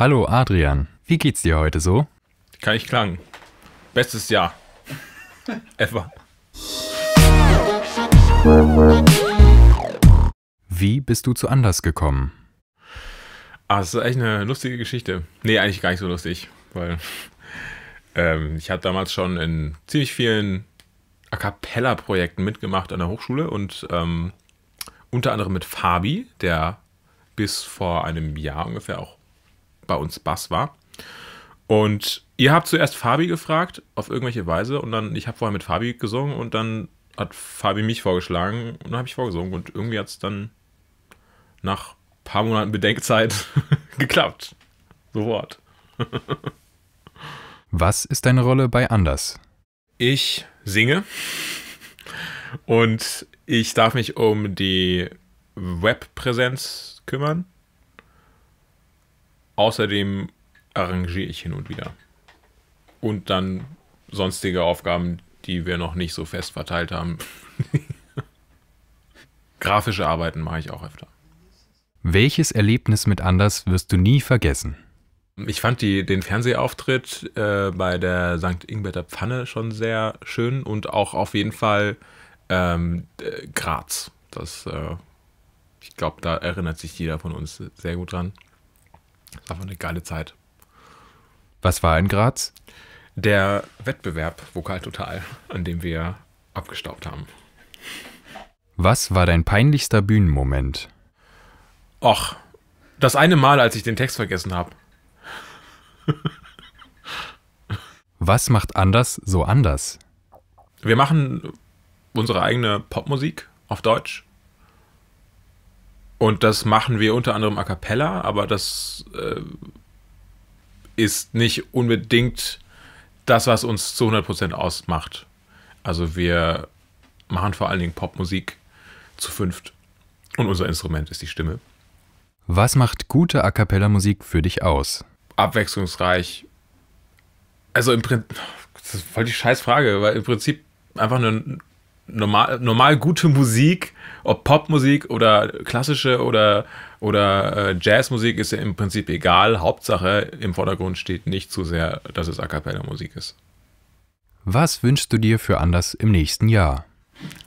Hallo Adrian, wie geht's dir heute so? Kann ich klagen. Bestes Jahr. Ever. Wie bist du zu Anders gekommen? Ah, das ist echt eine lustige Geschichte. Nee, eigentlich gar nicht so lustig, weil ähm, ich habe damals schon in ziemlich vielen A Cappella-Projekten mitgemacht an der Hochschule und ähm, unter anderem mit Fabi, der bis vor einem Jahr ungefähr auch bei uns Bass war. Und ihr habt zuerst Fabi gefragt, auf irgendwelche Weise, und dann, ich habe vorher mit Fabi gesungen und dann hat Fabi mich vorgeschlagen und dann habe ich vorgesungen. Und irgendwie hat es dann nach ein paar Monaten Bedenkzeit geklappt. Sofort. Was ist deine Rolle bei Anders? Ich singe und ich darf mich um die Webpräsenz kümmern. Außerdem arrangiere ich hin und wieder. Und dann sonstige Aufgaben, die wir noch nicht so fest verteilt haben. Grafische Arbeiten mache ich auch öfter. Welches Erlebnis mit Anders wirst du nie vergessen? Ich fand die, den Fernsehauftritt äh, bei der St. Ingberter Pfanne schon sehr schön und auch auf jeden Fall ähm, Graz. Das, äh, ich glaube, da erinnert sich jeder von uns sehr gut dran. Das war eine geile Zeit. Was war in Graz? Der Wettbewerb Vokal Total, an dem wir abgestaubt haben. Was war dein peinlichster Bühnenmoment? Och, das eine Mal, als ich den Text vergessen habe. Was macht anders so anders? Wir machen unsere eigene Popmusik auf Deutsch und das machen wir unter anderem a cappella, aber das äh, ist nicht unbedingt das, was uns zu 100% ausmacht. Also wir machen vor allen Dingen Popmusik zu fünft und unser Instrument ist die Stimme. Was macht gute a cappella Musik für dich aus? Abwechslungsreich. Also im Prinzip, das ist voll die scheiß Frage, weil im Prinzip einfach eine normal, normal gute Musik, ob Popmusik oder klassische oder, oder äh, Jazzmusik, ist ja im Prinzip egal. Hauptsache im Vordergrund steht nicht zu sehr, dass es A cappella Musik ist. Was wünschst du dir für anders im nächsten Jahr?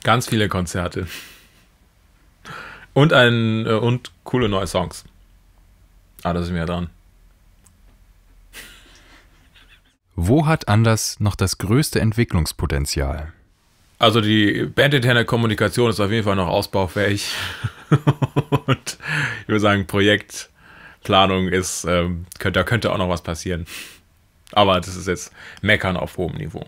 Ganz viele Konzerte. Und ein äh, und coole neue Songs. Ah, das ist mir dran. Wo hat Anders noch das größte Entwicklungspotenzial? Also die bandinterne Kommunikation ist auf jeden Fall noch ausbaufähig. Und ich würde sagen, Projektplanung ist, ähm, könnte, da könnte auch noch was passieren. Aber das ist jetzt Meckern auf hohem Niveau.